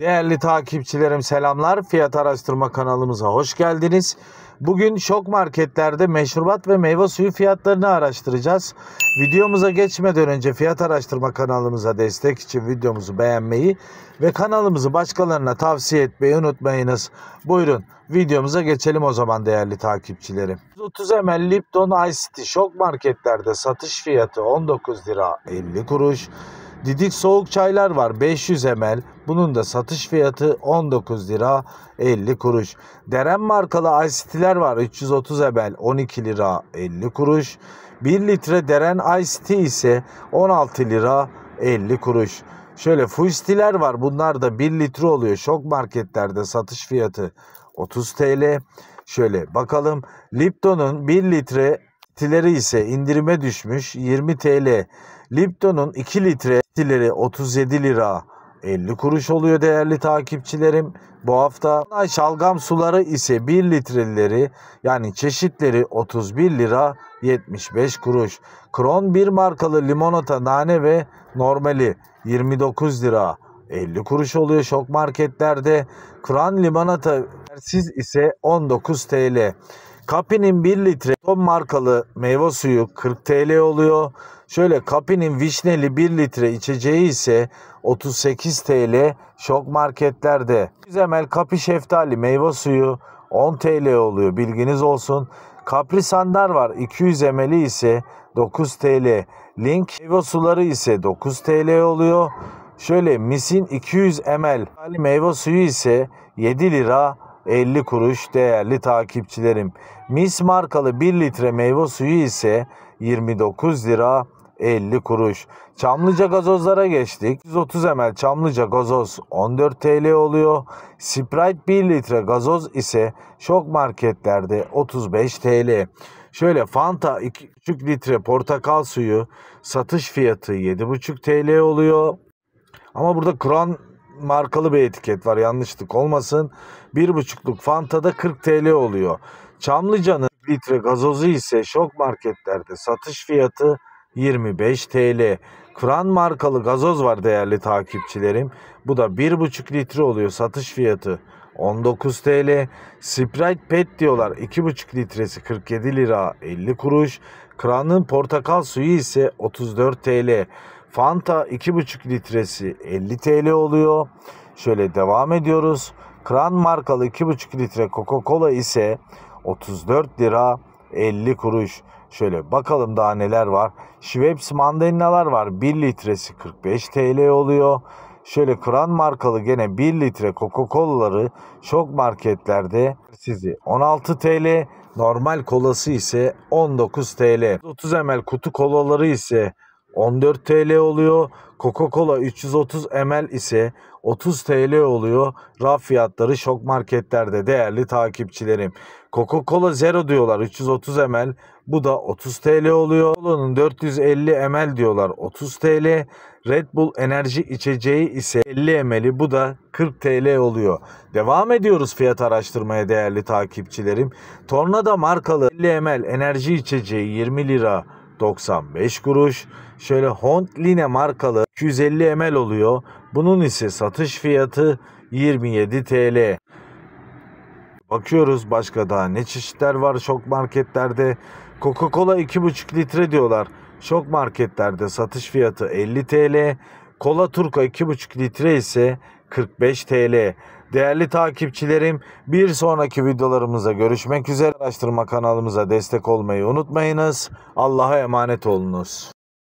Değerli takipçilerim selamlar. Fiyat araştırma kanalımıza hoş geldiniz. Bugün şok marketlerde meşrubat ve meyve suyu fiyatlarını araştıracağız. Videomuza geçmeden önce fiyat araştırma kanalımıza destek için videomuzu beğenmeyi ve kanalımızı başkalarına tavsiye etmeyi unutmayınız. Buyurun videomuza geçelim o zaman değerli takipçilerim. 30 ml Lipton Ice Tea şok marketlerde satış fiyatı 19 lira 50 kuruş. Didik soğuk çaylar var 500 ml. Bunun da satış fiyatı 19 lira 50 kuruş. Deren markalı ICT'ler var 330 ml 12 lira 50 kuruş. 1 litre Deren ICT ise 16 lira 50 kuruş. Şöyle fustiler var. Bunlar da 1 litre oluyor. Şok marketlerde satış fiyatı 30 TL. Şöyle bakalım Lipton'un 1 litre stileri ise indirime düşmüş 20 TL. Lipton'un 2 litre stileri 37 lira 50 kuruş oluyor değerli takipçilerim. Bu hafta şalgam suları ise 1 litreleri yani çeşitleri 31 lira 75 kuruş. Kron 1 markalı limonata nane ve normali 29 lira 50 kuruş oluyor şok marketlerde. Kron limonata siz ise 19 TL. Kapi'nin 1 litre ton markalı meyve suyu 40 TL oluyor. Şöyle Kapi'nin vişneli 1 litre içeceği ise 38 TL şok marketlerde. 100 ml Kapi şeftali meyve suyu 10 TL oluyor bilginiz olsun. Kapri Sandar var 200 ml ise 9 TL. Link meyve suları ise 9 TL oluyor. Şöyle misin 200 ml meyve suyu ise 7 lira 50 kuruş değerli takipçilerim. Mis markalı 1 litre meyve suyu ise 29 lira 50 kuruş. Çamlıca gazozlara geçtik. 130 ml Çamlıca gazoz 14 TL oluyor. Sprite 1 litre gazoz ise şok marketlerde 35 TL. Şöyle Fanta 2,5 litre portakal suyu satış fiyatı 7,5 TL oluyor. Ama burada Kur'an markalı bir etiket var yanlışlık olmasın. 1,5'luk Fanta'da 40 TL oluyor. Çamlıca'nın litre gazozu ise şok marketlerde satış fiyatı 25 TL. Kur'an markalı gazoz var değerli takipçilerim. Bu da 1,5 litre oluyor satış fiyatı 19 TL. Sprite Pet diyorlar 2,5 litresi 47 lira 50 kuruş. Kur'an'ın portakal suyu ise 34 TL. Fanta 2,5 litresi 50 TL oluyor. Şöyle devam ediyoruz. Kran markalı 2,5 litre Coca-Cola ise 34 lira 50 kuruş. Şöyle bakalım daha neler var. Schweppes mandalinalar var. 1 litresi 45 TL oluyor. Şöyle Kran markalı gene 1 litre Coca-Cola'ları çok marketlerde sizi 16 TL, normal kolası ise 19 TL. 30 ml kutu kolaları ise 14 TL oluyor. Coca-Cola 330 ml ise 30 TL oluyor. Raf fiyatları şok marketlerde değerli takipçilerim. Coca-Cola Zero diyorlar 330 ml. Bu da 30 TL oluyor. Cola'nın 450 ml diyorlar 30 TL. Red Bull enerji içeceği ise 50 ml'i bu da 40 TL oluyor. Devam ediyoruz fiyat araştırmaya değerli takipçilerim. Tornada markalı 50 ml enerji içeceği 20 lira. 95 kuruş. Şöyle Hondline markalı 250 ml oluyor. Bunun ise satış fiyatı 27 TL. Bakıyoruz başka daha ne çeşitler var şok marketlerde. Coca-Cola 2,5 litre diyorlar. Şok marketlerde satış fiyatı 50 TL. Kola Turka 2,5 litre ise 45 TL. Değerli takipçilerim bir sonraki videolarımıza görüşmek üzere. Araştırma kanalımıza destek olmayı unutmayınız. Allah'a emanet olunuz.